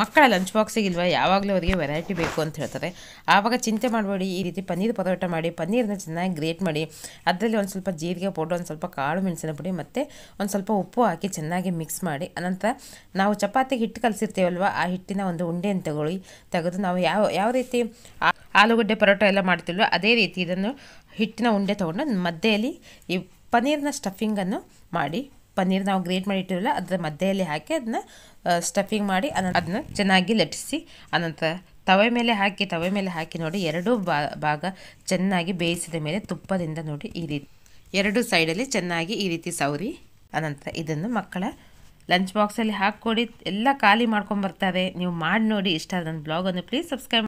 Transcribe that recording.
ಮಕ್ಕಳ ಲಂಚ್ ಬಾಕ್ಸಿಗೆ ಇಲ್ವಾ ಯಾವಾಗಲೂ ಅವರಿಗೆ ವೆರೈಟಿ ಬೇಕು ಅಂತ ಹೇಳ್ತಾರೆ ಆವಾಗ ಚಿಂತೆ ಮಾಡಬೇಡಿ ಈ ರೀತಿ ಪನ್ನೀರ್ ಪರೋಟ ಮಾಡಿ ಪನ್ನೀರನ್ನ ಚೆನ್ನಾಗಿ ಗ್ರೇಟ್ ಮಾಡಿ ಅದರಲ್ಲಿ ಒಂದು ಸ್ವಲ್ಪ ಜೀರಿಗೆ ಪೌಡ್ರ್ ಒಂದು ಸ್ವಲ್ಪ ಕಾಳು ಮೆಣಸಿನ ಪುಡಿ ಮತ್ತು ಒಂದು ಸ್ವಲ್ಪ ಉಪ್ಪು ಹಾಕಿ ಚೆನ್ನಾಗಿ ಮಿಕ್ಸ್ ಮಾಡಿ ಅನಂತರ ನಾವು ಚಪಾತಿಗೆ ಹಿಟ್ಟು ಕಲಸಿರ್ತೀವಲ್ವ ಆ ಹಿಟ್ಟಿನ ಒಂದು ಉಂಡೆಯನ್ನು ತಗೊಳ್ಳಿ ತೆಗೆದು ನಾವು ಯಾವ ಯಾವ ರೀತಿ ಆಲೂಗಡ್ಡೆ ಪರೋಟ ಎಲ್ಲ ಮಾಡ್ತಿಲ್ವೋ ಅದೇ ರೀತಿ ಇದನ್ನು ಹಿಟ್ಟಿನ ಉಂಡೆ ತೊಗೊಂಡು ಮಧ್ಯೆಯಲ್ಲಿ ಈ ಪನ್ನೀರ್ನ ಸ್ಟಫಿಂಗನ್ನು ಮಾಡಿ ಪನ್ನೀರ್ ನಾವು ಗ್ರೇಟ್ ಮಾಡಿ ಅದರ ಮಧ್ಯೆಯಲ್ಲಿ ಹಾಕಿ ಅದನ್ನ ಸ್ಟಫಿಂಗ್ ಮಾಡಿ ಅದನ್ನ ಚೆನ್ನಾಗಿ ಲಟ್ಟಿಸಿ ಅನಂತರ ತವೆ ಮೇಲೆ ಹಾಕಿ ತವೆ ಮೇಲೆ ಹಾಕಿ ನೋಡಿ ಎರಡೂ ಭಾಗ ಚೆನ್ನಾಗಿ ಬೇಯಿಸಿದ ಮೇಲೆ ತುಪ್ಪದಿಂದ ನೋಡಿ ಈ ರೀತಿ ಎರಡು ಸೈಡಲ್ಲಿ ಚೆನ್ನಾಗಿ ಈ ರೀತಿ ಸೌರಿ ಅನಂತರ ಇದನ್ನು ಮಕ್ಕಳ ಲಂಚ್ ಬಾಕ್ಸಲ್ಲಿ ಹಾಕ್ಕೊಡಿ ಎಲ್ಲ ಖಾಲಿ ಮಾಡ್ಕೊಂಡು ಬರ್ತಾರೆ ನೀವು ಮಾಡಿ ನೋಡಿ ಇಷ್ಟ ನನ್ನ ಬ್ಲಾಗನ್ನು ಪ್ಲೀಸ್ ಸಬ್ಸ್ಕ್ರೈಬ್